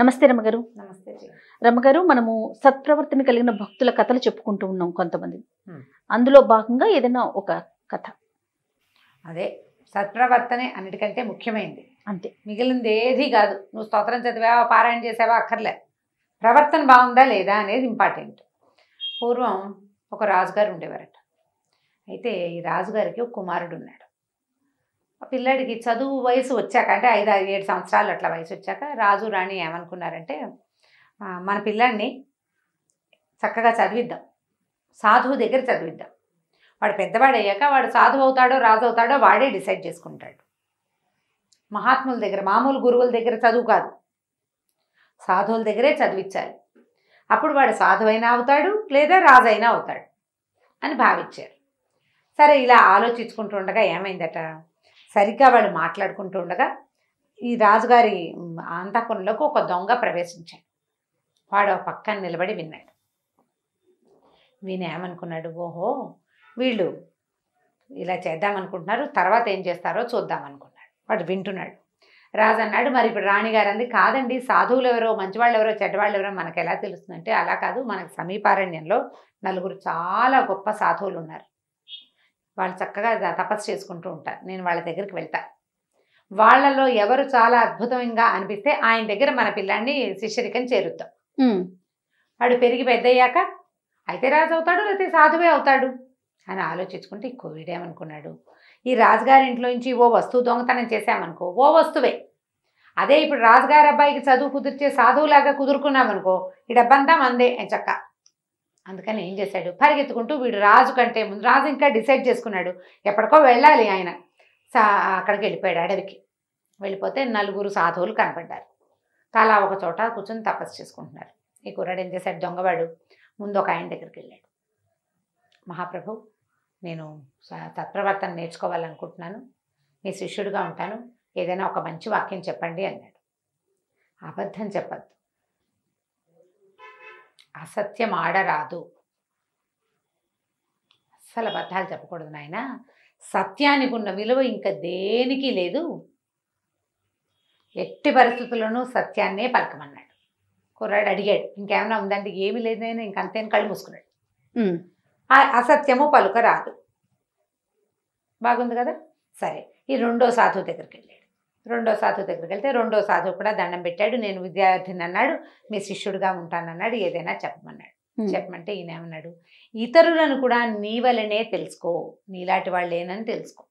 నమస్తే రమ్మగారు నమస్తే రమ్మగారు మనము సత్ప్రవర్తన కలిగిన భక్తుల కథలు చెప్పుకుంటూ ఉన్నాం కొంతమంది అందులో భాగంగా ఏదైనా ఒక కథ అదే సత్ప్రవర్తనే అన్నిటికంటే ముఖ్యమైనది అంతే మిగిలింది ఏది కాదు నువ్వు స్తోత్రం చదివావా పారాయణ చేసావా అక్కర్లే ప్రవర్తన బాగుందా లేదా అనేది ఇంపార్టెంట్ పూర్వం ఒక రాజుగారు ఉండేవారట అయితే ఈ రాజుగారికి ఒక కుమారుడు ఉన్నాడు ఆ పిల్లాడికి చదువు వయసు వచ్చాక అంటే ఐదు ఐదు ఏడు సంవత్సరాలు అట్లా వయసు వచ్చాక రాజు రాణి ఏమనుకున్నారంటే మన పిల్లాడిని చక్కగా చదివిద్దాం సాధువు దగ్గర చదివిద్దాం వాడు పెద్దవాడు అయ్యాక వాడు సాధువు అవుతాడో రాజు అవుతాడో వాడే డిసైడ్ చేసుకుంటాడు మహాత్ముల దగ్గర మామూలు గురువుల దగ్గర చదువు కాదు సాధువుల దగ్గరే చదివించాలి అప్పుడు వాడు సాధువైనా అవుతాడు లేదా రాజైనా అవుతాడు అని భావించారు సరే ఇలా ఆలోచించుకుంటుండగా ఏమైందట సరిగ్గా వాళ్ళు మాట్లాడుకుంటూ ఉండగా ఈ రాజుగారి అంతఃపురంలోకి ఒక దొంగ ప్రవేశించాడు వాడు పక్కన నిలబడి విన్నాడు ఏమనుకున్నాడు ఓహో వీళ్ళు ఇలా చేద్దామనుకుంటున్నారు తర్వాత ఏం చేస్తారో చూద్దామనుకున్నాడు వాడు వింటున్నాడు రాజు అన్నాడు మరి ఇప్పుడు రాణిగారు అంది కాదండి సాధువులు ఎవరో మంచివాళ్ళు ఎవరో చెడ్డవాళ్ళు ఎవరో మనకు ఎలా తెలుస్తుందంటే అలా కాదు మనకు సమీపారణ్యంలో నలుగురు చాలా గొప్ప సాధువులు ఉన్నారు వాళ్ళు చక్కగా తపస్సు చేసుకుంటూ ఉంటారు నేను వాళ్ళ దగ్గరికి వెళ్తా వాళ్ళలో ఎవరు చాలా అద్భుతంగా అనిపిస్తే ఆయన దగ్గర మన పిల్లాన్ని శిష్యరికని చేరుతాం వాడు పెరిగి పెద్దయ్యాక అయితే రాజు అవుతాడు లేకపోతే సాధువే అవుతాడు అని ఆలోచించుకుంటే కోవిడ్ ఏమనుకున్నాడు ఈ ఇంట్లో నుంచి ఓ వస్తువు దొంగతనం చేసామనుకో ఓ వస్తువే అదే ఇప్పుడు రాజుగారి అబ్బాయికి చదువు కుదిర్చే సాధువులాగా కుదురుకున్నామనుకో ఈ డబ్బంతా మందే చక్క అందుకని ఏం చేశాడు పరిగెత్తుకుంటూ వీడు రాజు కంటే ముందు రాజు ఇంకా డిసైడ్ చేసుకున్నాడు ఎప్పటికో వెళ్ళాలి ఆయన సా అక్కడికి వెళ్ళిపోయాడు అడవికి వెళ్ళిపోతే నలుగురు సాధువులు కనపడ్డారు తలా ఒక చోట కూర్చొని తపస్సు చేసుకుంటున్నారు ఈ కుర్రాడు ఏం చేశాడు దొంగవాడు ముందు ఒక ఆయన దగ్గరికి వెళ్ళాడు మహాప్రభు నేను తత్ప్రవర్తన నేర్చుకోవాలనుకుంటున్నాను మీ శిష్యుడిగా ఉంటాను ఏదైనా ఒక మంచి వాక్యం చెప్పండి అన్నాడు అబద్ధం చెప్పద్దు అసత్యం ఆడరాదు అస్సలు అబద్ధాలు చెప్పకూడదు నాయన సత్యానికి ఉన్న విలువ ఇంకా దేనికి లేదు ఎట్టి పరిస్థితుల్లోనూ సత్యాన్నే పలకమన్నాడు కుర్రాడు అడిగాడు ఇంకేమైనా ఉందంటే ఏమి లేదైనా ఇంకంతేని కళ్ళు మూసుకున్నాడు అసత్యము పలుక రాదు బాగుంది కదా సరే ఈ రెండో సాధువు దగ్గరికి వెళ్ళాడు రెండో సాధువు దగ్గరికి వెళ్తే రెండో సాధువు కూడా దండం పెట్టాడు నేను విద్యార్థిని అన్నాడు మీ శిష్యుడిగా ఉంటానన్నాడు ఏదైనా చెప్పమన్నాడు చెప్పమంటే ఈయన ఏమన్నాడు ఇతరులను కూడా నీ వలనే తెలుసుకో నీలాంటి వాళ్ళేనని తెలుసుకో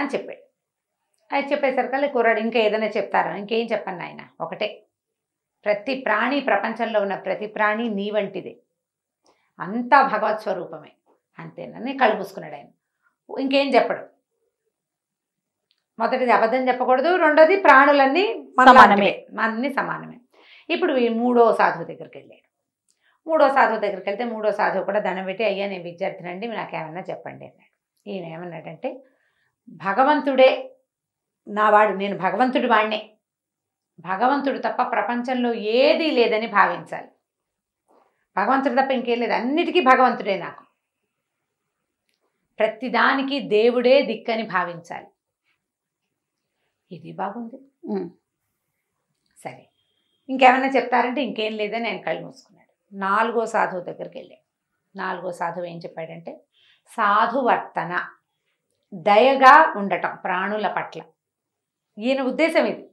అని చెప్పాడు అది చెప్పేసరికల్లా కూరాడు ఇంకా ఏదైనా చెప్తారా ఇంకేం చెప్పండి ఆయన ఒకటే ప్రతి ప్రాణి ప్రపంచంలో ఉన్న ప్రతి ప్రాణి నీ వంటిదే అంతా భగవత్ స్వరూపమే అంతేనని కళ్ళు పూసుకున్నాడు ఆయన ఇంకేం చెప్పడు మొదటిది అబద్ధం చెప్పకూడదు రెండోది ప్రాణులన్నీ సమానమే అన్నీ సమానమే ఇప్పుడు ఈ మూడో సాధువు దగ్గరికి వెళ్ళాడు మూడో సాధువు దగ్గరికి వెళ్తే మూడో సాధువు కూడా ధనం పెట్టి అయ్యా నేను విద్యార్థినండి నాకు ఏమన్నా చెప్పండి అన్నాడు ఈయన ఏమన్నాడంటే భగవంతుడే నావాడు నేను భగవంతుడి వాడినే భగవంతుడు తప్ప ప్రపంచంలో ఏదీ లేదని భావించాలి భగవంతుడు తప్ప ఇంకేం లేదు అన్నిటికీ భగవంతుడే నాకు ప్రతిదానికి దేవుడే దిక్కని భావించాలి ఇది బాగుంది సరే ఇంకేమైనా చెప్తారంటే ఇంకేం లేదని నేను కళ్ళు మూసుకున్నాడు నాలుగో సాధువు దగ్గరికి వెళ్ళాడు నాలుగో సాధువు ఏం చెప్పాడంటే సాధువర్తన దయగా ఉండటం ప్రాణుల పట్ల ఈయన ఉద్దేశం ఇది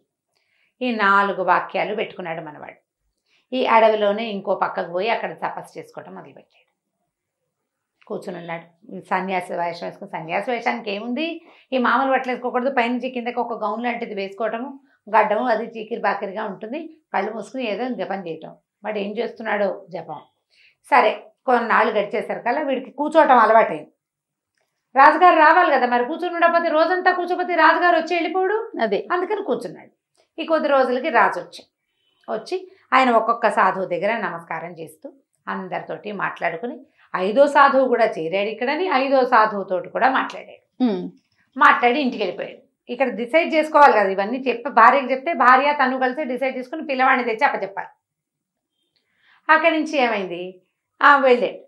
ఈ నాలుగు వాక్యాలు పెట్టుకున్నాడు మనవాడు ఈ అడవిలోనే ఇంకో పక్కకు పోయి అక్కడ తపస్సు చేసుకోవటం మొదలుపెట్టాడు కూర్చుని ఉన్నాడు సన్యాస వేషం వేసుకుని సన్యాస వేషానికి ఏముంది ఈ మామూలు బట్టలు వేసుకోకూడదు పైనుంచి కిందకి ఒక గౌన్ లాంటిది వేసుకోవటము గడ్డము అది చీకిరి బాకిరిగా ఉంటుంది కళ్ళు మూసుకుని ఏదో జపం చేయటం వాడు ఏం చేస్తున్నాడో జపం సరే కొన్నాళ్ళు గడిచేసరికల్లా వీడికి కూర్చోవటం అలవాటైంది రాజుగారు రావాలి కదా మరి కూర్చుని ఉండకపోతే రోజంతా కూర్చోపోతే రాజుగారు వచ్చి వెళ్ళిపోడు అదే అందుకని కూర్చున్నాడు ఈ కొద్ది రోజులకి రాజు వచ్చి వచ్చి ఆయన ఒక్కొక్క సాధువు దగ్గర నమస్కారం చేస్తూ అందరితోటి మాట్లాడుకుని ఐదో సాధువు కూడా చేరాడు ఇక్కడని ఐదో సాధువుతోటి కూడా మాట్లాడాడు మాట్లాడి ఇంటికి వెళ్ళిపోయాడు ఇక్కడ డిసైడ్ చేసుకోవాలి కదా ఇవన్నీ చెప్పి భార్యకి చెప్తే భార్య తను కలిసి డిసైడ్ చేసుకుని పిల్లవాడిని తెచ్చి అప్పచెప్పాలి అక్కడి నుంచి ఏమైంది వెళ్ళాడు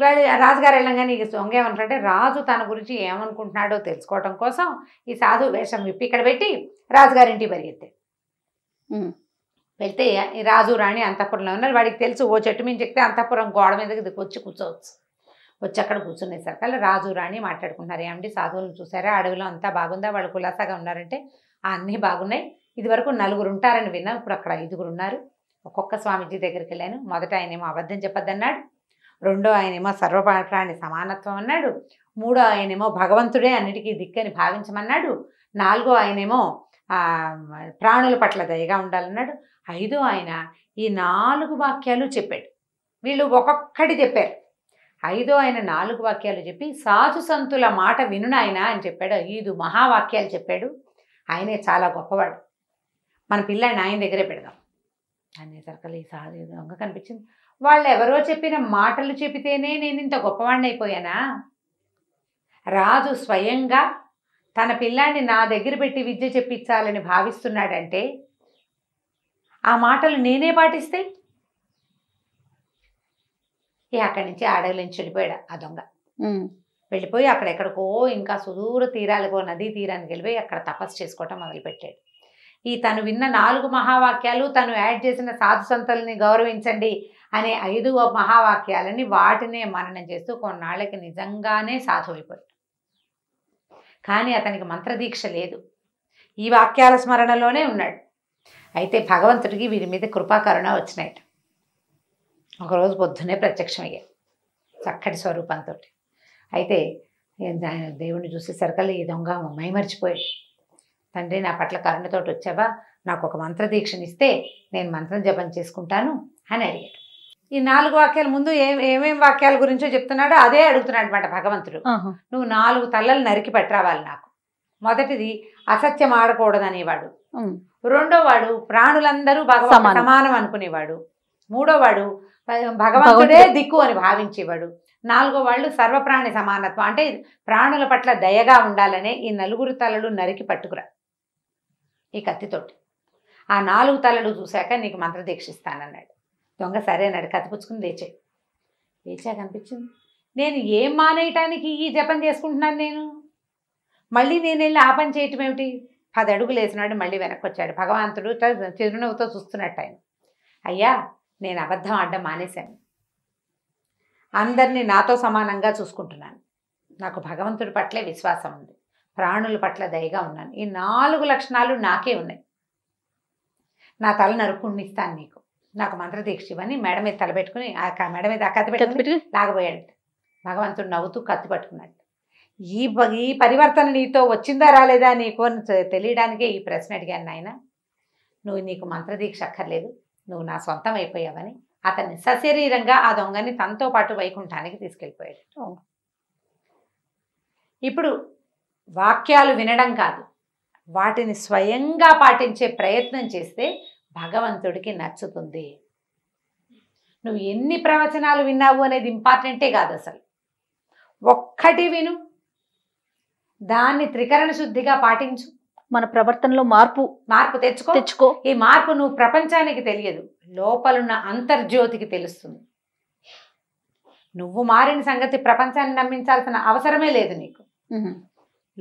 వాడు రాజుగారు వెళ్ళంగానే ఈ సొంగ ఏమంటారంటే రాజు తన గురించి ఏమనుకుంటున్నాడో తెలుసుకోవటం కోసం ఈ సాధు వేషం విప్పి ఇక్కడ పెట్టి రాజుగారింటి పరిగెత్తాడు వెళ్తే రాజు రాణి అంతఃపురంలో ఉన్నారు వాడికి తెలుసు ఓ చెట్టు మీద చెప్తే అంతఃపురం గోడ మీద వచ్చి కూర్చోవచ్చు వచ్చి అక్కడ కూర్చునేసరికి అలా రాజు రాణి మాట్లాడుకున్నారు ఏమండి సాధువులను చూసారా అడవిలో అంతా బాగుందా వాళ్ళు కులాసాగా ఉన్నారంటే అన్నీ బాగున్నాయి ఇదివరకు నలుగురు ఉంటారని విన్నా ఇప్పుడు అక్కడ ఐదుగురు ఉన్నారు ఒక్కొక్క స్వామీజీ దగ్గరికి వెళ్ళాను మొదట ఆయనేమో అబద్ధం చెప్పద్దన్నాడు రెండో ఆయనేమో సర్వప్రాణి సమానత్వం అన్నాడు మూడో ఆయనేమో భగవంతుడే అన్నిటికీ దిక్కని భావించమన్నాడు నాలుగో ఆయనేమో ప్రాణుల పట్ల దయగా ఉండాలన్నాడు ఐదో ఆయన ఈ నాలుగు వాక్యాలు చెప్పాడు వీళ్ళు ఒక్కొక్కటి చెప్పారు ఐదో ఆయన నాలుగు వాక్యాలు చెప్పి సాధు సంతుల మాట వినునాయన అని చెప్పాడు ఐదు మహావాక్యాలు చెప్పాడు ఆయనే చాలా గొప్పవాడు మన పిల్లని ఆయన దగ్గరే పెడదాం అనేసరికి ఈ సాధు దొంగ కనిపించింది వాళ్ళు ఎవరో చెప్పిన మాటలు చెబితేనే నేను ఇంత గొప్పవాడిని అయిపోయానా రాజు స్వయంగా తన పిల్లాన్ని నా దగ్గర పెట్టి విద్య చెప్పించాలని భావిస్తున్నాడంటే ఆ మాటలు నేనే పాటిస్తే ఇక అక్కడి నుంచి అడవి నుంచి వెళ్ళిపోయాడు ఆ దొంగ వెళ్ళిపోయి అక్కడెక్కడికో ఇంకా సుదూర తీరాలకో నదీ తీరానికి వెళ్ళిపోయి అక్కడ తపస్సు చేసుకోవటం మొదలుపెట్టాడు ఈ తను విన్న నాలుగు మహావాక్యాలు తను యాడ్ చేసిన సాధు సంతల్ని గౌరవించండి అనే ఐదు మహావాక్యాలని వాటినే మననం చేస్తూ కొన్నాళ్ళకి నిజంగానే సాధు అయిపోయాడు కానీ అతనికి మంత్రదీక్ష లేదు ఈ వాక్యాల స్మరణలోనే ఉన్నాడు అయితే భగవంతుడికి వీరి మీద కృపాకరుణ వచ్చినాయట ఒకరోజు పొద్దునే ప్రత్యక్షమయ్యాయి చక్కటి స్వరూపంతో అయితే దేవుణ్ణి సరికల్ ఈ దొంగ మైమర్చిపోయాడు తండ్రి నా పట్ల కరుణతోటి వచ్చావా నాకు ఒక మంత్రదీక్షనిస్తే నేను మంత్రం జపం చేసుకుంటాను అని అడిగాడు ఈ నాలుగు వాక్యాల ముందు ఏం ఏమేం వాక్యాల గురించో చెప్తున్నాడో అదే అడుగుతున్నాడు అనమాట భగవంతుడు నువ్వు నాలుగు తల్లలు నరికి పెట్టరావాలి నాకు మొదటిది అసత్యం ఆడకూడదు అనేవాడు రెండో వాడు ప్రాణులందరూ భగవంతు సమానం అనుకునేవాడు మూడో వాడు భగవంతుడే దిక్కు అని భావించేవాడు నాలుగో వాళ్ళు సర్వప్రాణి సమానత్వం అంటే ప్రాణుల పట్ల దయగా ఉండాలనే ఈ నలుగురు తలలు నరికి పట్టుకురా ఈ కత్తితోటి ఆ నాలుగు తలలు చూశాక నీకు మంత్రదీక్షిస్తానన్నాడు దొంగ సరేనాడు కథపుచ్చుకుని లేచాయి లేచాక అనిపించింది నేను ఏం మానేయటానికి ఈ జపం చేసుకుంటున్నాను నేను మళ్ళీ నేను వెళ్ళి ఆ పని చేయటం ఏమిటి పది అడుగులు వేసినాడు మళ్ళీ వెనక్కి వచ్చాడు భగవంతుడు చిరునవ్వుతో చూస్తున్నట్టు ఆయన అయ్యా నేను అబద్ధం ఆడడం మానేశాను అందరినీ నాతో సమానంగా చూసుకుంటున్నాను నాకు భగవంతుడి పట్లే విశ్వాసం ఉంది ప్రాణుల పట్ల దయగా ఉన్నాను ఈ నాలుగు లక్షణాలు నాకే ఉన్నాయి నా తల నరుకుణ్ణిస్తాను నీకు నాకు మంత్రదీక్ష ఇవ్వని మేడ మీద తలబెట్టుకుని ఆ మేడ మీద ఆ కత్తి పెట్టుకుని లాగబోయాడు భగవంతుడు నవ్వుతూ కత్తి పట్టుకున్నాడు ఈ ఈ పరివర్తన నీతో వచ్చిందా రాలేదా నీకు తెలియడానికే ఈ ప్రశ్న అడిగాను నాయన నువ్వు నీకు మంత్రదీక్ష అక్కర్లేదు నువ్వు నా సొంతం అయిపోయావని అతన్ని సశరీరంగా ఆ దొంగని తనతో పాటు వైకుంఠానికి తీసుకెళ్ళిపోయాడు ఇప్పుడు వాక్యాలు వినడం కాదు వాటిని స్వయంగా పాటించే ప్రయత్నం చేస్తే భగవంతుడికి నచ్చుతుంది నువ్వు ఎన్ని ప్రవచనాలు విన్నావు అనేది ఇంపార్టెంటే కాదు అసలు ఒక్కటి విను దాన్ని త్రికరణ శుద్ధిగా పాటించు మన ప్రవర్తనలో మార్పు మార్పు తెచ్చుకో తెచ్చుకో ఈ మార్పు నువ్వు ప్రపంచానికి తెలియదు లోపలున్న అంతర్జ్యోతికి తెలుస్తుంది నువ్వు మారిన సంగతి ప్రపంచాన్ని నమ్మించాల్సిన అవసరమే లేదు నీకు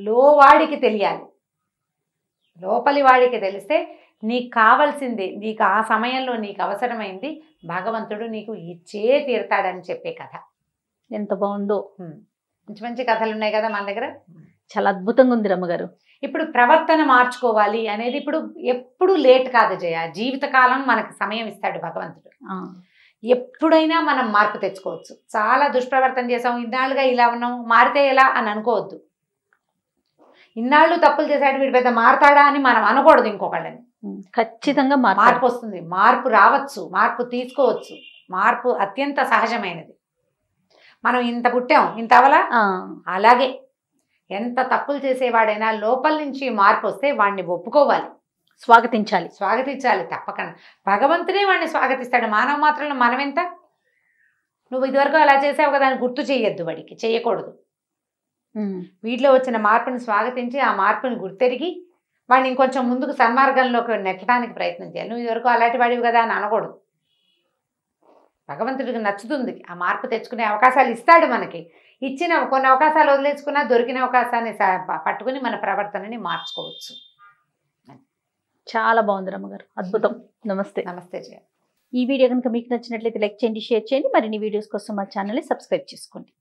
లోవాడికి తెలియాలి లోపలి వాడికి తెలిస్తే నీకు కావాల్సిందే నీకు ఆ సమయంలో నీకు అవసరమైంది భగవంతుడు నీకు ఇచ్చే తీరతాడని చెప్పే కథ ఎంత బాగుందో మంచి మంచి కథలు ఉన్నాయి కదా మన దగ్గర చాలా అద్భుతంగా ఉంది రమ్మగారు ఇప్పుడు ప్రవర్తన మార్చుకోవాలి అనేది ఇప్పుడు ఎప్పుడు లేట్ కాదు జయ జీవితకాలం మనకు సమయం ఇస్తాడు భగవంతుడు ఎప్పుడైనా మనం మార్పు తెచ్చుకోవచ్చు చాలా దుష్ప్రవర్తన చేసాం ఇన్నాళ్ళుగా ఇలా ఉన్నాం మారితే ఎలా అని అనుకోవద్దు ఇన్నాళ్ళు తప్పులు చేశాడు వీడి పెద్ద మారతాడా అని మనం అనకూడదు ఇంకొకళ్ళని ఖచ్చితంగా మార్పు వస్తుంది మార్పు రావచ్చు మార్పు తీసుకోవచ్చు మార్పు అత్యంత సహజమైనది మనం ఇంత పుట్టాం ఇంత అవలా అలాగే ఎంత తప్పులు చేసేవాడైనా లోపల నుంచి మార్పు వస్తే వాడిని ఒప్పుకోవాలి స్వాగతించాలి స్వాగతించాలి తప్పకుండా భగవంతుడే వాడిని స్వాగతిస్తాడు మానవ మాత్రం మనం ఎంత నువ్వు ఇదివరకు అలా చేసావు కదా అని గుర్తు చేయొద్దు వాడికి చేయకూడదు వీటిలో వచ్చిన మార్పుని స్వాగతించి ఆ మార్పుని గుర్తెరిగి వాడిని ఇంకొంచెం ముందుకు సన్మార్గంలోకి నెట్టడానికి ప్రయత్నం చేయాలి నువ్వు ఇదివరకు అలాంటి వాడివి కదా అని అనకూడదు భగవంతుడికి నచ్చుతుంది ఆ మార్పు తెచ్చుకునే అవకాశాలు ఇస్తాడు మనకి ఇచ్చిన కొన్ని అవకాశాలు వదిలేసుకున్నా దొరికిన అవకాశాన్ని పట్టుకుని మన ప్రవర్తనని మార్చుకోవచ్చు చాలా బాగుంది రమ్మగారు అద్భుతం నమస్తే నమస్తే జయ ఈ వీడియో కనుక మీకు నచ్చినట్లయితే లైక్ చేయండి షేర్ చేయండి మరిన్ని వీడియోస్ కోసం మా ఛానల్ని సబ్స్క్రైబ్ చేసుకోండి